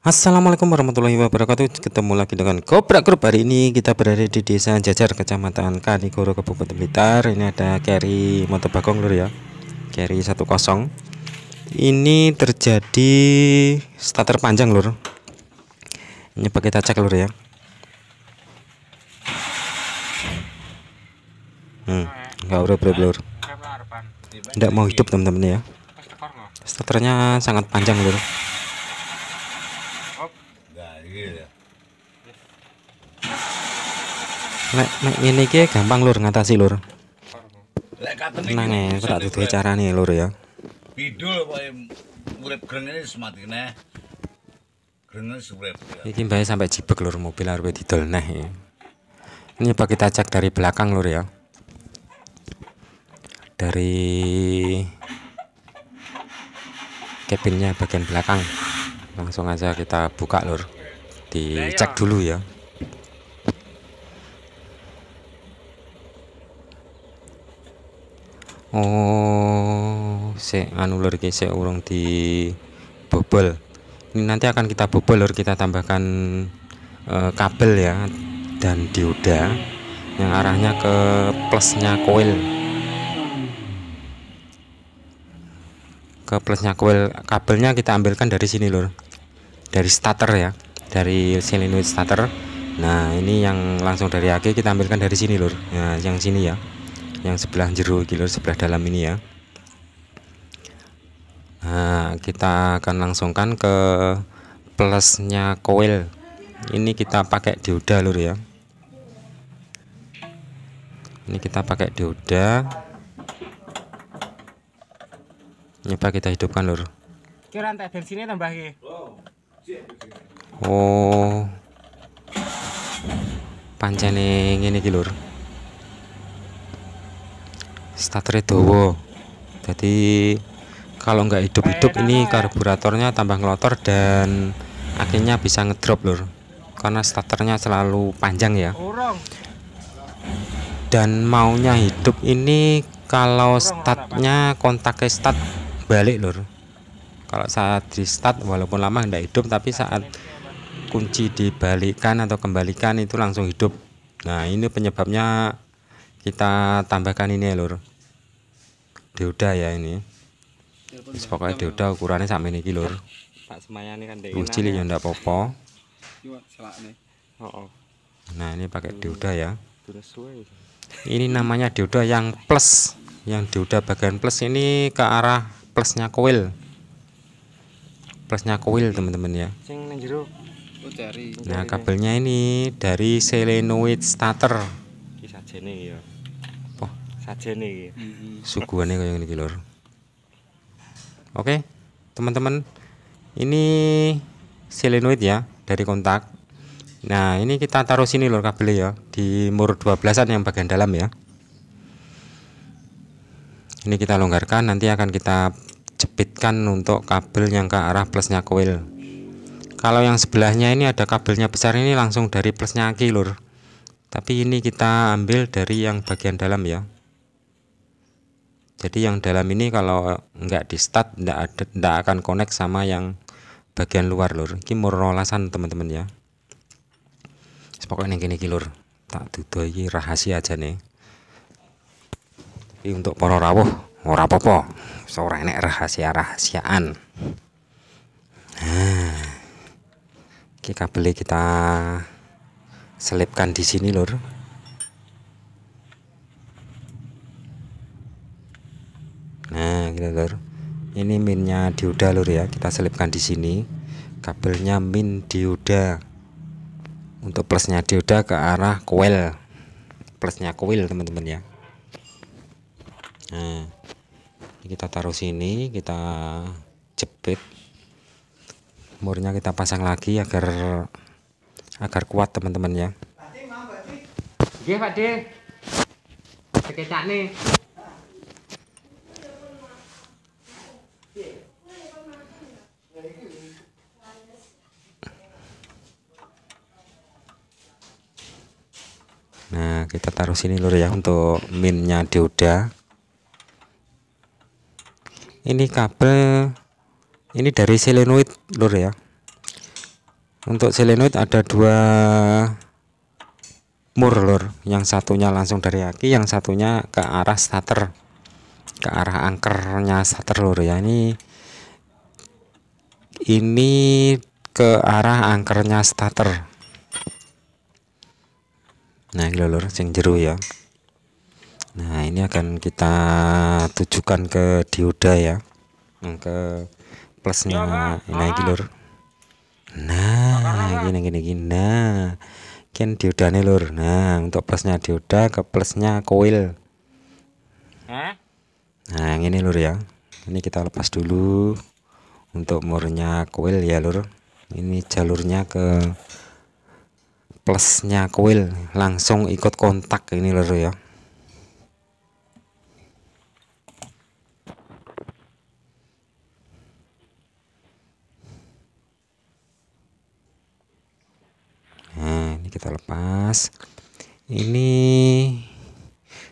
Assalamualaikum warahmatullahi wabarakatuh Ketemu lagi dengan Kobra Group. Hari ini kita berada di desa Jajar Kecamatan Kanigoro Kabupaten Blitar Ini ada carry motor bagong lur ya Carry 10 Ini terjadi starter panjang lur Ini pakai tajak lur ya Hmm, enggak udah bro lur tidak mau hidup teman-teman ya Starternya sangat panjang lur kecil ya. Lek mek gampang lur ngatasi lur. Lek katen iki nang e tak carane lur ya. Bidul kowe urip grengene semati neh. Grengene urip. Ya. Iki mbae sampai jibek lur mobil arep didol neh. Ya. Ini pak kita cek dari belakang lur ya. Dari kabinnya bagian belakang. Langsung aja kita buka lur dicek dulu ya Oh se anu lur saya urung di bobol ini nanti akan kita bobol lur kita tambahkan e, kabel ya dan dioda yang arahnya ke plusnya coil ke plusnya coil kabelnya kita ambilkan dari sini lur dari starter ya dari solenoid starter nah ini yang langsung dari aki kita ambilkan dari sini lur nah yang sini ya yang sebelah jeruk lur sebelah dalam ini ya nah kita akan langsungkan ke plusnya coil ini kita pakai dioda lur ya ini kita pakai dioda nyoba kita hidupkan lur kira bensinnya tambah oh pancene ngene iki lur starter dawa jadi kalau nggak hidup-hidup ini karburatornya tambah ngelotor dan akhirnya bisa ngedrop lur karena starternya selalu panjang ya dan maunya hidup ini kalau startnya kontak ke start balik lur kalau saat di start walaupun lama nggak hidup tapi saat kunci dibalikkan atau kembalikan itu langsung hidup nah ini penyebabnya kita tambahkan ini ya lor dioda ya ini Terus pokoknya dioda ukurannya sama ini lor kecil ini kan ya. ya popo oh, oh. nah ini pakai dioda ya ini namanya dioda yang plus yang dioda bagian plus ini ke arah plusnya koil plusnya koil teman-teman ya dari. Nah, kabelnya ini dari selenoid starter. Iki sajene ya. Apa? Sajene iki. Suguhane ngene iki, Lur. Oke, teman-teman. Ini selenoid ya dari kontak. Nah, ini kita taruh sini Lur kabelnya ya, di mur 12-an yang bagian dalam ya. Ini kita longgarkan, nanti akan kita jepitkan untuk kabel yang ke arah plusnya coil kalau yang sebelahnya ini ada kabelnya besar ini langsung dari plusnya aki lur tapi ini kita ambil dari yang bagian dalam ya jadi yang dalam ini kalau nggak di start nggak ada nggak akan connect sama yang bagian luar lur ini merolasan teman-teman ya pokoknya yang gini lur tak dudo ini rahasia aja nih ini untuk para rawuh ora apa-apa seorang enek rahasia rahasiaan nah Oke, kabelnya kita selipkan di sini, Lur. Nah, gitu, Lur. Ini minnya dioda, Lur ya. Kita selipkan di sini. Kabelnya min dioda. Untuk plusnya dioda ke arah coil. Plusnya coil, teman-teman ya. Nah, kita taruh sini, kita jepit murnya kita pasang lagi agar agar kuat teman-teman ya Pak D sekecak nih Nah, kita taruh sini lur ya untuk minnya dioda. Ini kabel ini dari selenoid lur ya untuk selenoid ada dua mur lur yang satunya langsung dari aki yang satunya ke arah starter ke arah angkernya starter lur ya ini ini ke arah angkernya starter nah ini lur sing jeru ya nah ini akan kita tujukan ke dioda ya ke plusnya iya, nah ah. lur nah ah. gini gini gini nah kan dioda nih lur nah untuk plusnya dioda ke plusnya koil nah ini lur ya ini kita lepas dulu untuk murnya koil ya lur ini jalurnya ke plusnya koil langsung ikut kontak ini lur ya kita lepas ini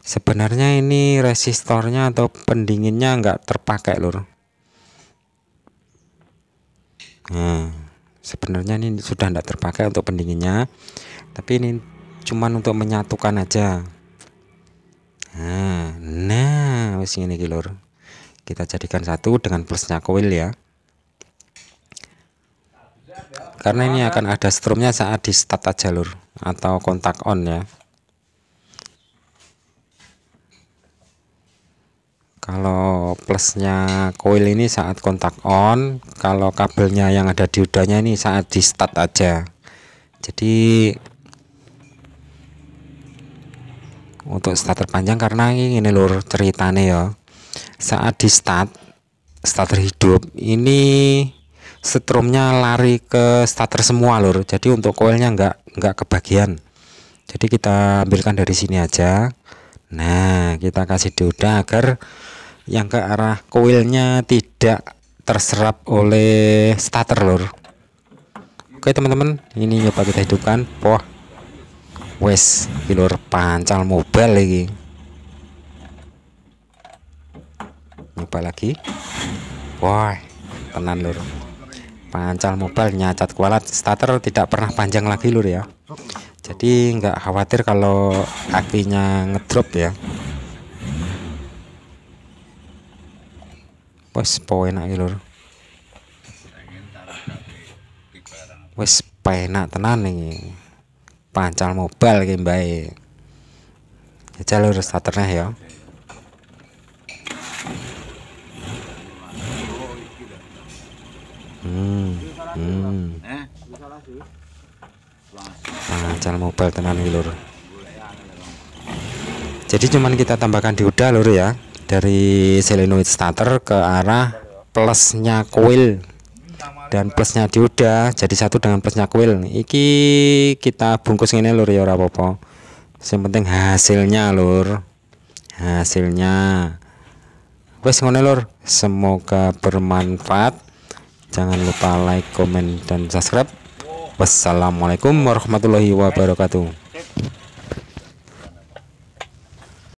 sebenarnya ini resistornya atau pendinginnya enggak terpakai lur nah sebenarnya ini sudah enggak terpakai untuk pendinginnya tapi ini cuman untuk menyatukan aja nah nah ini lur kita jadikan satu dengan plusnya koil ya karena ini ah. akan ada strumnya saat di tata jalur atau kontak on ya kalau plusnya coil ini saat kontak on kalau kabelnya yang ada di udahnya ini saat di start aja jadi untuk starter panjang karena ini lur ceritanya ya saat di start starter hidup ini setrumnya lari ke starter semua lur jadi untuk koilnya nggak nggak kebagian jadi kita ambilkan dari sini aja nah kita kasih dioda agar yang ke arah koilnya tidak terserap oleh starter lur oke teman-teman ini coba kita hidupkan poh wes lur pancal mobil lagi nyoba lagi wah tenan lur pancal mobile nyacat kualat starter tidak pernah panjang lagi lur ya jadi nggak khawatir kalau akinya ngedrop ya wes poin lur wes penak tenan nih pancal mobile game baik ya e. jalur starternya ya Hmm. Pancal ah, mobile tenan hilur lur. Jadi cuman kita tambahkan dioda lur ya dari selenoid starter ke arah plusnya coil dan plusnya dioda jadi satu dengan plusnya coil iki kita bungkus ini lur ya rapopo yang penting hasilnya lur hasilnya wes ngono lur semoga bermanfaat jangan lupa like, komen, dan subscribe. Wassalamualaikum warahmatullahi wabarakatuh.